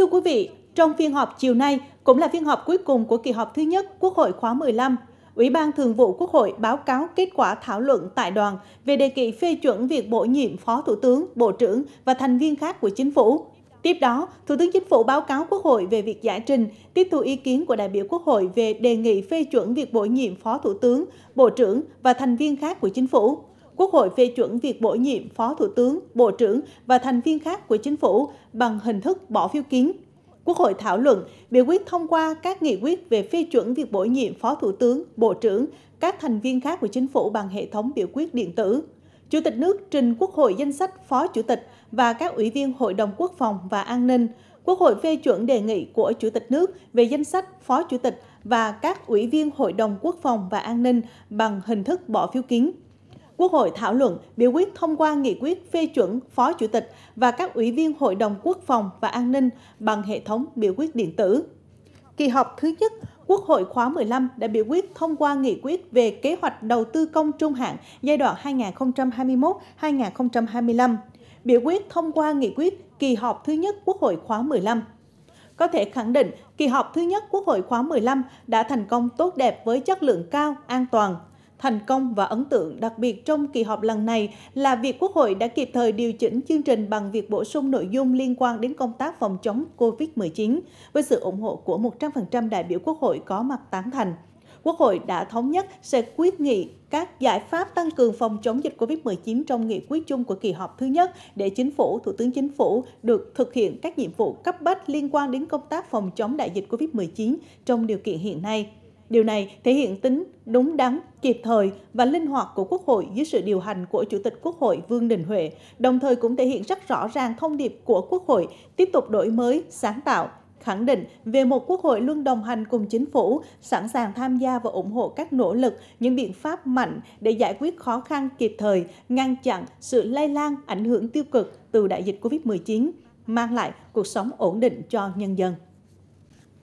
Thưa quý vị, trong phiên họp chiều nay cũng là phiên họp cuối cùng của kỳ họp thứ nhất Quốc hội khóa 15, Ủy ban Thường vụ Quốc hội báo cáo kết quả thảo luận tại đoàn về đề nghị phê chuẩn việc bổ nhiệm Phó Thủ tướng, Bộ trưởng và thành viên khác của chính phủ. Tiếp đó, Thủ tướng Chính phủ báo cáo Quốc hội về việc giải trình, tiếp thu ý kiến của đại biểu Quốc hội về đề nghị phê chuẩn việc bổ nhiệm Phó Thủ tướng, Bộ trưởng và thành viên khác của chính phủ. Quốc hội phê chuẩn việc bổ nhiệm Phó Thủ tướng, Bộ trưởng và thành viên khác của chính phủ bằng hình thức bỏ phiếu kiến. Quốc hội thảo luận, biểu quyết thông qua các nghị quyết về phê chuẩn việc bổ nhiệm Phó Thủ tướng, Bộ trưởng, các thành viên khác của chính phủ bằng hệ thống biểu quyết điện tử. Chủ tịch nước trình Quốc hội danh sách Phó Chủ tịch và các ủy viên Hội đồng Quốc phòng và An ninh. Quốc hội phê chuẩn đề nghị của Chủ tịch nước về danh sách Phó Chủ tịch và các ủy viên Hội đồng Quốc phòng và An ninh bằng hình thức bỏ phiếu kín. Quốc hội thảo luận biểu quyết thông qua nghị quyết phê chuẩn Phó Chủ tịch và các ủy viên Hội đồng Quốc phòng và An ninh bằng hệ thống biểu quyết điện tử. Kỳ họp thứ nhất, Quốc hội khóa 15 đã biểu quyết thông qua nghị quyết về kế hoạch đầu tư công trung hạn giai đoạn 2021-2025, biểu quyết thông qua nghị quyết kỳ họp thứ nhất Quốc hội khóa 15 có thể khẳng định kỳ họp thứ nhất Quốc hội khóa 15 đã thành công tốt đẹp với chất lượng cao, an toàn, Thành công và ấn tượng đặc biệt trong kỳ họp lần này là việc Quốc hội đã kịp thời điều chỉnh chương trình bằng việc bổ sung nội dung liên quan đến công tác phòng chống COVID-19 với sự ủng hộ của 100% đại biểu Quốc hội có mặt tán thành. Quốc hội đã thống nhất sẽ quyết nghị các giải pháp tăng cường phòng chống dịch COVID-19 trong nghị quyết chung của kỳ họp thứ nhất để Chính phủ, Thủ tướng Chính phủ được thực hiện các nhiệm vụ cấp bách liên quan đến công tác phòng chống đại dịch COVID-19 trong điều kiện hiện nay. Điều này thể hiện tính đúng đắn, kịp thời và linh hoạt của Quốc hội dưới sự điều hành của Chủ tịch Quốc hội Vương Đình Huệ, đồng thời cũng thể hiện rất rõ ràng thông điệp của Quốc hội tiếp tục đổi mới, sáng tạo, khẳng định về một quốc hội luôn đồng hành cùng chính phủ, sẵn sàng tham gia và ủng hộ các nỗ lực, những biện pháp mạnh để giải quyết khó khăn kịp thời, ngăn chặn sự lây lan ảnh hưởng tiêu cực từ đại dịch Covid-19, mang lại cuộc sống ổn định cho nhân dân.